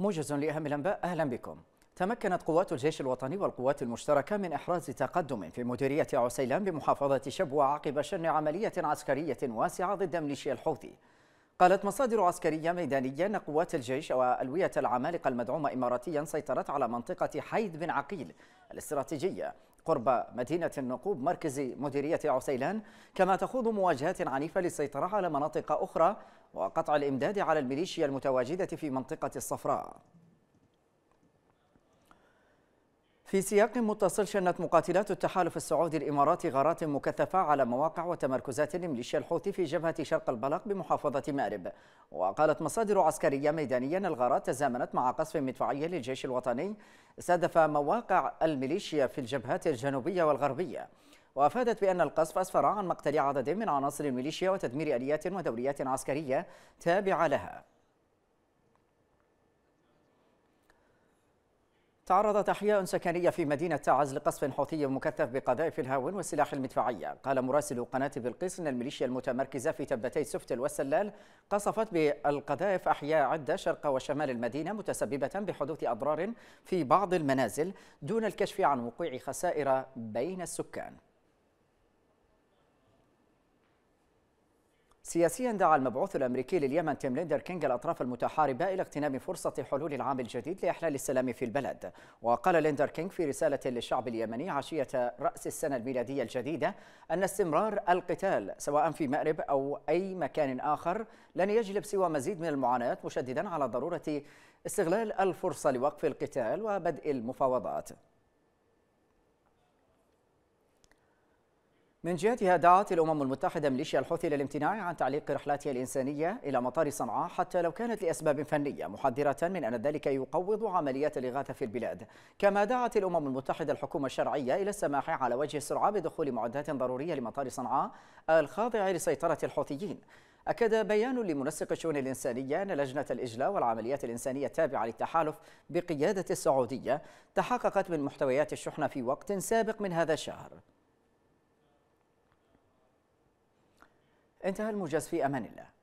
موجز لأهم الأنباء أهلا بكم تمكنت قوات الجيش الوطني والقوات المشتركة من إحراز تقدم في مديرية عسيلان بمحافظة شبوة عقب شن عملية عسكرية واسعة ضد ميليشيا الحوثي قالت مصادر عسكرية ميدانية أن قوات الجيش وألوية العمالقة المدعومة إماراتيا سيطرت على منطقة حيد بن عقيل الاستراتيجية قرب مدينة النقوب مركز مديرية عسيلان كما تخوض مواجهات عنيفة للسيطرة على مناطق أخرى وقطع الإمداد على الميليشيا المتواجدة في منطقة الصفراء في سياق متصل شنت مقاتلات التحالف السعودي الإماراتي غارات مكثفة على مواقع وتمركزات لميليشيا الحوثي في جبهة شرق البلق بمحافظة مأرب وقالت مصادر عسكرية ميدانيا الغارات تزامنت مع قصف مدفعي للجيش الوطني استهدف مواقع الميليشيا في الجبهات الجنوبية والغربية وأفادت بأن القصف أسفر عن مقتل عدد من عناصر الميليشيا وتدمير آليات ودوريات عسكرية تابعة لها تعرضت أحياء سكنية في مدينة تعز لقصف حوثي مكثف بقذائف الهاون والسلاح المدفعية قال مراسل قناة بلقيس أن الميليشيا المتمركزة في تبتي سفتل والسلال قصفت بالقذائف أحياء عدة شرق وشمال المدينة متسببة بحدوث أضرار في بعض المنازل دون الكشف عن وقوع خسائر بين السكان سياسيا دعا المبعوث الامريكي لليمن تيم ليندر كينج الاطراف المتحاربه الى اغتنام فرصه حلول العام الجديد لاحلال السلام في البلد وقال ليندر كينج في رساله للشعب اليمني عشيه راس السنه الميلاديه الجديده ان استمرار القتال سواء في مأرب او اي مكان اخر لن يجلب سوى مزيد من المعاناه مشددا على ضروره استغلال الفرصه لوقف القتال وبدء المفاوضات من جهتها دعت الأمم المتحدة ميليشيا الحوثي للامتناع عن تعليق رحلاتها الإنسانية إلى مطار صنعاء حتى لو كانت لأسباب فنية محذرة من أن ذلك يقوض عمليات الإغاثة في البلاد كما دعت الأمم المتحدة الحكومة الشرعية إلى السماح على وجه السرعة بدخول معدات ضرورية لمطار صنعاء الخاضع لسيطرة الحوثيين أكد بيان لمنسق الشؤون الإنسانية أن لجنة الإجلاء والعمليات الإنسانية التابعة للتحالف بقيادة السعودية تحققت من محتويات الشحنة في وقت سابق من هذا الشهر انتهى الموجز في أمان الله